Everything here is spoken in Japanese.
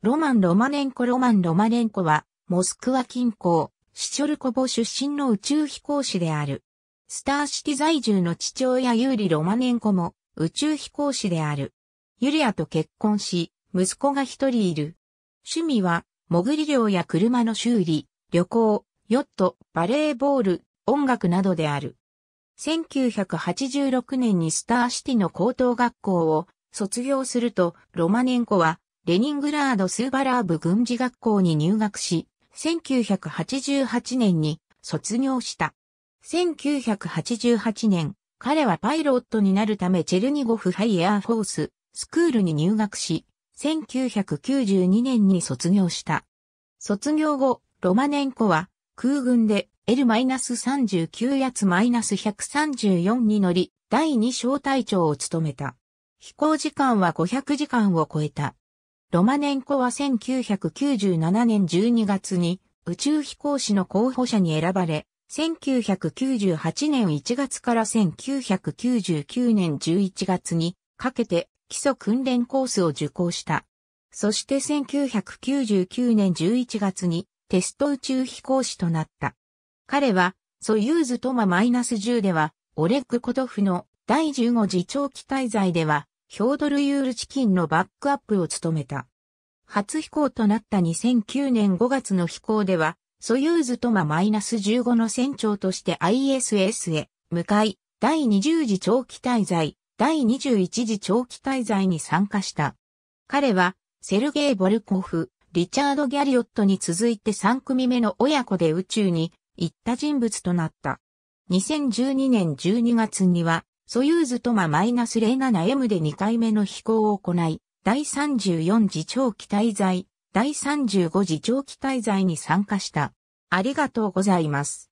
ロマン・ロマネンコ・ロマン・ロマネンコは、モスクワ近郊、シチョルコボ出身の宇宙飛行士である。スターシティ在住の父親ユーリ・ロマネンコも宇宙飛行士である。ユリアと結婚し、息子が一人いる。趣味は、潜り漁や車の修理、旅行、ヨット、バレーボール、音楽などである。1986年にスターシティの高等学校を卒業すると、ロマネンコはレニングラード・スーバラーブ軍事学校に入学し、1988年に卒業した。1988年、彼はパイロットになるためチェルニゴフハイエアーフォーススクールに入学し、1992年に卒業した。卒業後、ロマネンコは空軍で L-39 やつ -134 に乗り、第2小隊長を務めた。飛行時間は500時間を超えた。ロマネンコは1997年12月に宇宙飛行士の候補者に選ばれ、1998年1月から1999年11月にかけて基礎訓練コースを受講した。そして1999年11月にテスト宇宙飛行士となった。彼はソユーズトマ -10 ではオレッグ・コトフの第15次長期滞在ではヒョードル・ユールチキンのバックアップを務めた。初飛行となった2009年5月の飛行では、ソユーズトマイナス -15 の船長として ISS へ向かい、第20次長期滞在、第21次長期滞在に参加した。彼は、セルゲイ・ボルコフ、リチャード・ギャリオットに続いて3組目の親子で宇宙に行った人物となった。2012年12月には、ソユーズトマ -07M で2回目の飛行を行い、第34次長期滞在、第35次長期滞在に参加した。ありがとうございます。